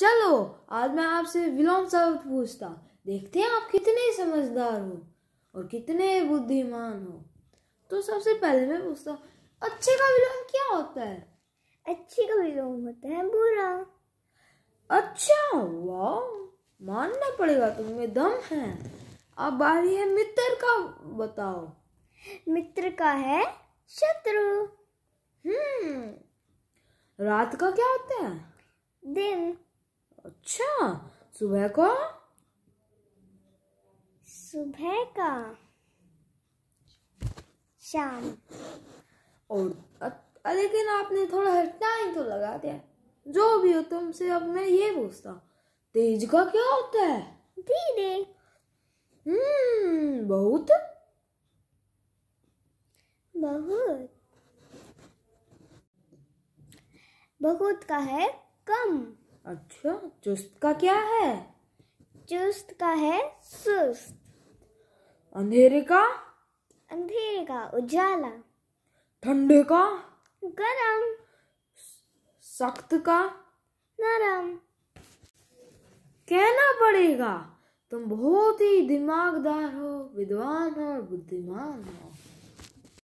चलो आज मैं आपसे विलोम शब्द पूछता देखते हैं आप कितने समझदार हो और कितने बुद्धिमान हो तो सबसे पहले मैं पूछता अच्छे का विलोम क्या होता है अच्छे का विलोम होता है बुरा अच्छा वाह मानना पड़ेगा तुम्हें दम है अब बारी है मित्र का बताओ मित्र का है शत्रु हम्म रात का क्या होता है दिन अच्छा सुबह को सुबह का शाम और लेकिन आपने थोड़ा हटना ही तो लगा दिया जो भी हो तुमसे अब मैं ये पूछता तेज का क्या होता है धीरे हम्म बहुत बहुत बहुत का है कम अच्छा चुस्त का क्या है चुस्त का है सुस्त अंधेरे का अंधेरे का उजाला ठंडे का गरम सख्त का नरम कहना पड़ेगा तुम बहुत ही दिमागदार हो विद्वान हो और बुद्धिमान हो